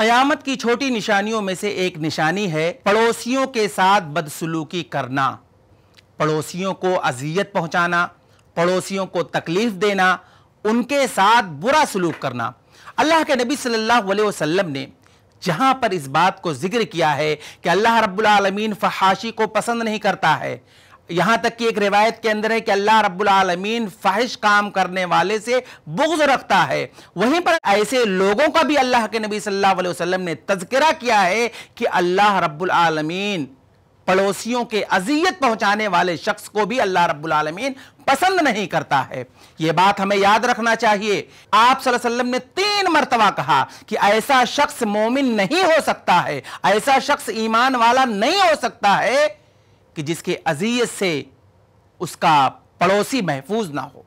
कयामत की छोटी निशानियों में से एक निशानी है पड़ोसियों के साथ बदसलूकी करना पड़ोसियों को अजियत पहुंचाना पड़ोसियों को तकलीफ देना उनके साथ बुरा सलूक करना अल्लाह के नबी सल्लल्लाहु अलैहि वसल्लम ने जहाँ पर इस बात को जिक्र किया है कि अल्लाह रब्बुल आलमीन फहाशी को पसंद नहीं करता है यहां तक कि एक रिवायत के अंदर है कि अल्लाह रब्बुल आलमीन फाहिश काम करने वाले से बुग्ज रखता है वहीं पर ऐसे लोगों का भी अल्लाह के नबी सल्लल्लाहु अलैहि वसल्लम ने तस्करा किया है कि अल्लाह रब्बुल आलमीन पड़ोसियों के अजियत पहुंचाने वाले शख्स को भी अल्लाह रब्बुल आलमीन पसंद नहीं करता है यह बात हमें याद रखना चाहिए आप वसल्लम ने तीन मरतबा कहा कि ऐसा शख्स मोमिन नहीं हो सकता है ऐसा शख्स ईमान वाला नहीं हो सकता है कि जिसके अजियत से उसका पड़ोसी महफूज ना हो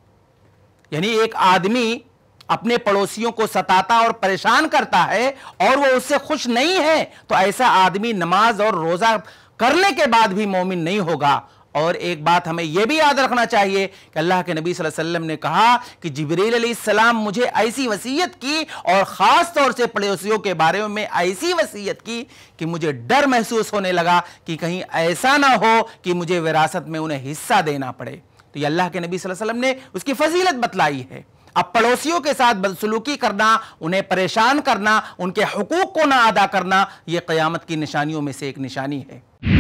यानी एक आदमी अपने पड़ोसियों को सताता और परेशान करता है और वो उससे खुश नहीं है तो ऐसा आदमी नमाज और रोज़ा करने के बाद भी मोमिन नहीं होगा और एक बात हमें यह भी याद रखना चाहिए कि अल्लाह के नबी वसल्लम ने कहा कि जबरील सलाम मुझे ऐसी वसीयत की और ख़ास तौर से पड़ोसियों के बारे में ऐसी वसीयत की कि मुझे डर महसूस होने लगा कि कहीं ऐसा ना हो कि मुझे विरासत में उन्हें हिस्सा देना पड़े तो ये अल्लाह के नबी वसल्लम ने उसकी फजीलत बतलाई है अब पड़ोसियों के साथ बदसलूकी करना उन्हें परेशान करना उनके हकूक़ को ना अदा करना ये क़यामत की निशानियों में से एक निशानी है